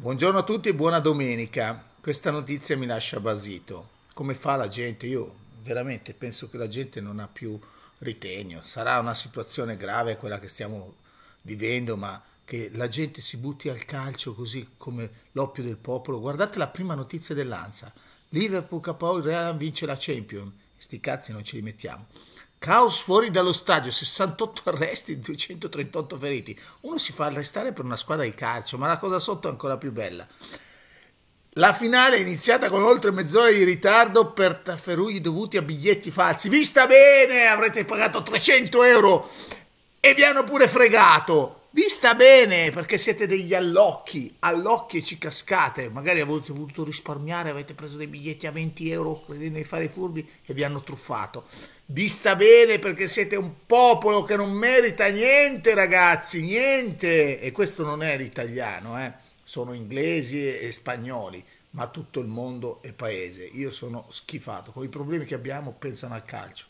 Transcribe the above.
Buongiorno a tutti e buona domenica. Questa notizia mi lascia basito. Come fa la gente? Io veramente penso che la gente non ha più ritegno. Sarà una situazione grave quella che stiamo vivendo, ma che la gente si butti al calcio così come l'oppio del popolo. Guardate la prima notizia dell'Ansa. Liverpool KO Real vince la Champions. Sti cazzi non ce li mettiamo. Caos fuori dallo stadio, 68 arresti, 238 feriti. Uno si fa arrestare per una squadra di calcio, ma la cosa sotto è ancora più bella. La finale è iniziata con oltre mezz'ora di ritardo per tafferugli dovuti a biglietti falsi. Vista bene, avrete pagato 300 euro e vi hanno pure fregato vi sta bene perché siete degli allocchi, allocchi e ci cascate, magari avete voluto risparmiare, avete preso dei biglietti a 20 euro credendo di fare i furbi e vi hanno truffato. Vi sta bene perché siete un popolo che non merita niente ragazzi, niente! E questo non è l'italiano, eh? sono inglesi e spagnoli, ma tutto il mondo è paese. Io sono schifato, con i problemi che abbiamo pensano al calcio.